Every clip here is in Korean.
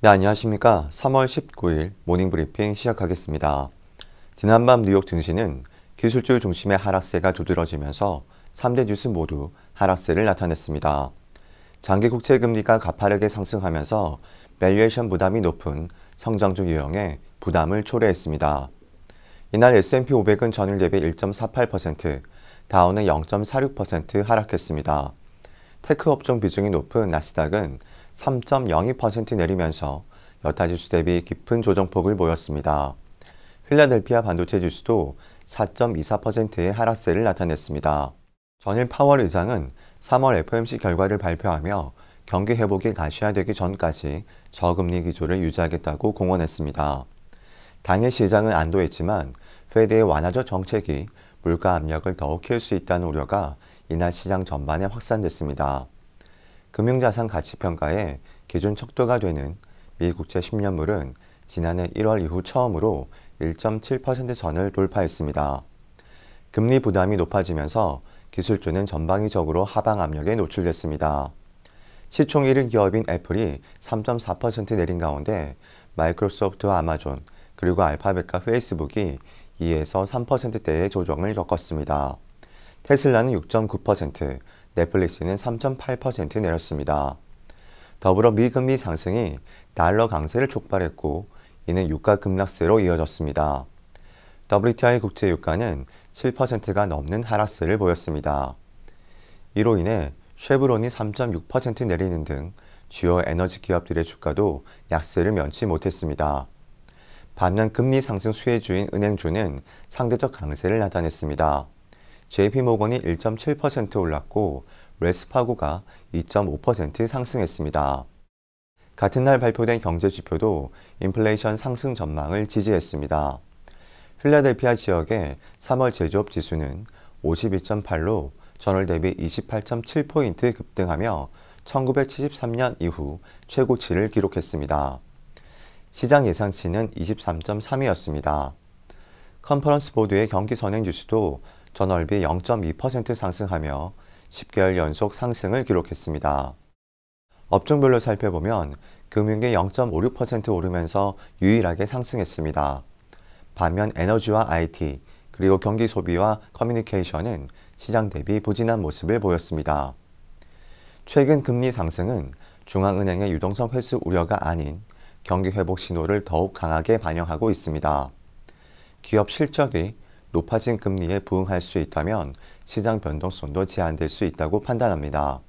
네, 안녕하십니까. 3월 19일 모닝브리핑 시작하겠습니다. 지난밤 뉴욕 증시는 기술주 중심의 하락세가 두드러지면서 3대 뉴스 모두 하락세를 나타냈습니다. 장기 국채 금리가 가파르게 상승하면서 밸류에이션 부담이 높은 성장주 유형에 부담을 초래했습니다. 이날 S&P 500은 전일 대비 1.48%, 다운은0.46% 하락했습니다. 테크 업종 비중이 높은 나스닥은 3.02% 내리면서 여타 지수 대비 깊은 조정폭을 보였습니다. 필라델피아 반도체 지수도 4.24%의 하락세를 나타냈습니다. 전일 파월 의장은 3월 FOMC 결과를 발표하며 경기 회복이 가시화되기 전까지 저금리 기조를 유지하겠다고 공언했습니다. 당일 시장은 안도했지만 페드의 완화적 정책이 물가 압력을 더욱 키울 수 있다는 우려가 이날 시장 전반에 확산됐습니다. 금융자산 가치평가에 기준 척도가 되는 미국채 10년물은 지난해 1월 이후 처음으로 1.7% 선을 돌파했습니다. 금리 부담이 높아지면서 기술주는 전방위적으로 하방 압력에 노출됐습니다. 시총 1위 기업인 애플이 3.4% 내린 가운데 마이크로소프트와 아마존, 그리고 알파벳과 페이스북이 2에서 3%대의 조정을 겪었습니다. 테슬라는 6.9%, 넷플릭스는 3.8% 내렸습니다. 더불어 미금리 상승이 달러 강세를 촉발했고 이는 유가 급락세로 이어졌습니다. WTI 국제 유가는 7%가 넘는 하락세를 보였습니다. 이로 인해 쉐브론이 3.6% 내리는 등 주요 에너지 기업들의 주가도 약세를 면치 못했습니다. 반면 금리 상승 수혜주인 은행주는 상대적 강세를 나타냈습니다. JP모건이 1.7% 올랐고 레스파고가 2.5% 상승했습니다. 같은 날 발표된 경제지표도 인플레이션 상승 전망을 지지했습니다. 필라델피아 지역의 3월 제조업 지수는 52.8로 전월 대비 28.7포인트 급등하며 1973년 이후 최고치를 기록했습니다. 시장 예상치는 23.3이었습니다. 컨퍼런스 보드의 경기 선행 뉴스도 전월비 0.2% 상승하며 10개월 연속 상승을 기록했습니다. 업종별로 살펴보면 금융계 0.56% 오르면서 유일하게 상승했습니다. 반면 에너지와 IT, 그리고 경기 소비와 커뮤니케이션은 시장 대비 부진한 모습을 보였습니다. 최근 금리 상승은 중앙은행의 유동성 회수 우려가 아닌 경기 회복 신호를 더욱 강하게 반영하고 있습니다. 기업 실적이 높아진 금리에 부응할 수 있다면 시장 변동성도 제한될 수 있다고 판단합니다.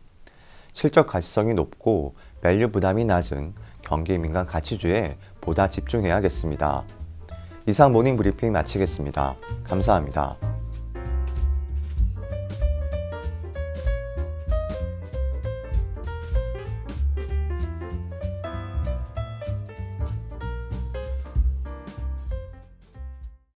실적 가시성이 높고 밸류 부담이 낮은 경기 민간 가치주에 보다 집중해야겠습니다. 이상 모닝 브리핑 마치겠습니다. 감사합니다.